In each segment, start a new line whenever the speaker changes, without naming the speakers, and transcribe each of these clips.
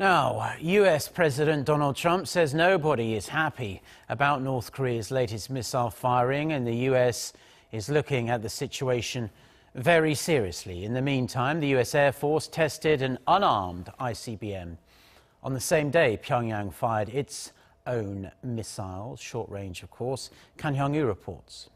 Now, US President Donald Trump says nobody is happy about North Korea's latest missile firing, and the US is looking at the situation very seriously. In the meantime, the US Air Force tested an unarmed ICBM. On the same day, Pyongyang fired its own missile, short range, of course. Kan Hyung-woo reports.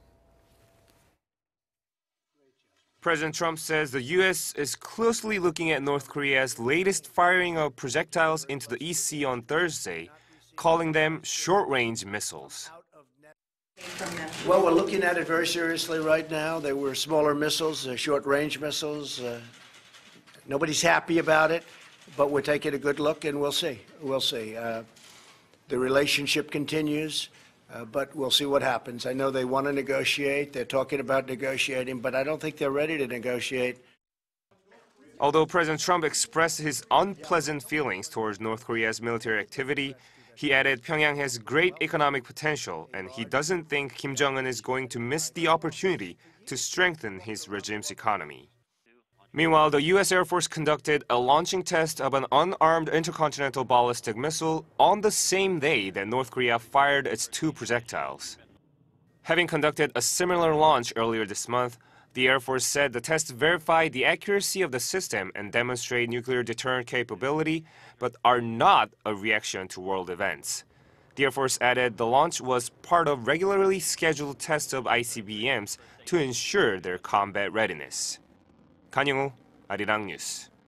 President Trump says the U.S. is closely looking at North Korea's latest firing of projectiles into the East Sea on Thursday, calling them short-range missiles.
Well, we're looking at it very seriously right now. They were smaller missiles, uh, short-range missiles. Uh, nobody's happy about it, but we're taking a good look, and we'll see. We'll see. Uh, the relationship continues. Uh, but we'll see what happens. I know they want to negotiate. They're talking about negotiating, but I don't think
they're ready to negotiate. Although President Trump expressed his unpleasant feelings towards North Korea's military activity, he added Pyongyang has great economic potential, and he doesn't think Kim Jong un is going to miss the opportunity to strengthen his regime's economy. Meanwhile, the U.S. Air Force conducted a launching test of an unarmed intercontinental ballistic missile on the same day that North Korea fired its two projectiles. Having conducted a similar launch earlier this month, the Air Force said the test verified the accuracy of the system and demonstrate nuclear deterrent capability, but are not a reaction to world events. The Air Force added the launch was part of regularly scheduled tests of ICBMs to ensure their combat readiness. 간영우 아리랑 뉴스.